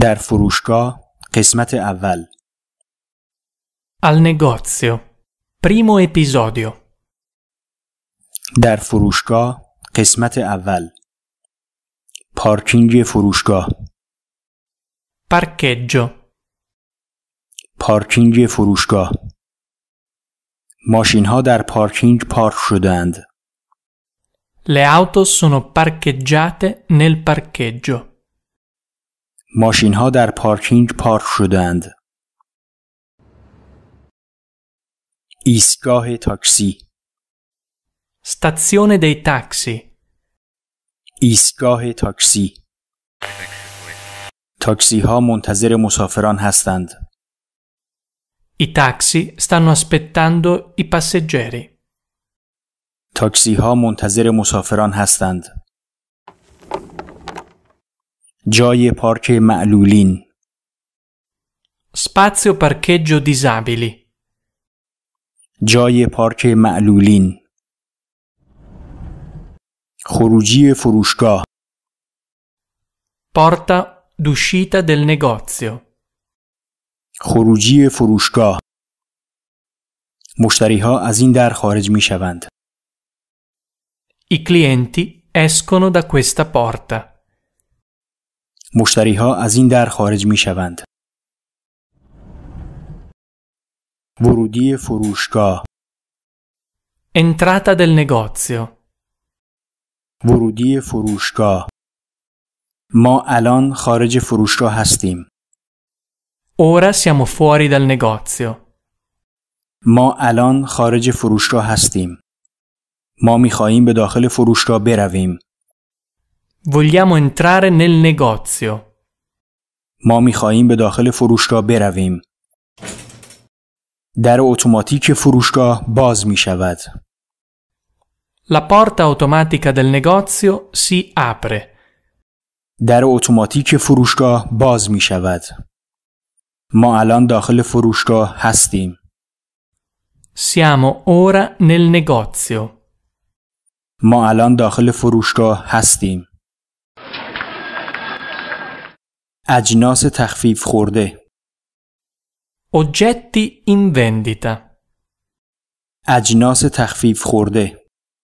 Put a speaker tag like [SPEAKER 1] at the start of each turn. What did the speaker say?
[SPEAKER 1] در فروشگاه قسمت اول
[SPEAKER 2] Al negozio Primo episodio
[SPEAKER 1] در فروشگاه قسمت اول پارکینگ فروشگاه
[SPEAKER 2] Parcheggio
[SPEAKER 1] پارکینگ فروشگاه ماشین ها در پارکینگ پارک شدند
[SPEAKER 2] Le auto sono parcheggiate nel parcheggio
[SPEAKER 1] ماشین ها در پارکینگ پارک شدند. ایستگاه تاکسی
[SPEAKER 2] Stazione دی تاکسی
[SPEAKER 1] ایستگاه تاکسی تاکسی ها منتظر مسافران هستند.
[SPEAKER 2] ای تاکسی stanno aspettando i passeggeri.
[SPEAKER 1] تاکسی ها منتظر مسافران هستند. جای پارک معلولین
[SPEAKER 2] Spazio parcheggio disabili.
[SPEAKER 1] جای پارک معلولین خروجی فروشگاه
[SPEAKER 2] Porta d'uscita del negozio.
[SPEAKER 1] خروجی فروشگاه مشتری ها از این در خارج می شوند.
[SPEAKER 2] I clienti escono da questa porta.
[SPEAKER 1] مشتری ها از این در خارج می شوند. ورودی فروشگاه
[SPEAKER 2] Entrata del negozio
[SPEAKER 1] ورودی فروشگاه ما الان خارج فروشگاه هستیم.
[SPEAKER 2] Ora siamo fuori dal negozio.
[SPEAKER 1] ما الان خارج فروشگاه هستیم. ما می خواهیم به داخل فروشگاه برویم.
[SPEAKER 2] Vogliamo entrare nel negozio.
[SPEAKER 1] ما میخواهیم به داخل فروشگاه برویم. در اتوماتیک فروشگاه باز می شود.
[SPEAKER 2] La porta automatica del negozio si apre.
[SPEAKER 1] در اتوماتیک فروشگاه باز می شود. ما الان داخل فروشگاه هستیم.
[SPEAKER 2] Siamo ora nel negozio.
[SPEAKER 1] ما الان داخل فروشگاه هستیم. اجناس تخفیف خورده
[SPEAKER 2] Oggetti in vendita.
[SPEAKER 1] اجناس تخفیف خورده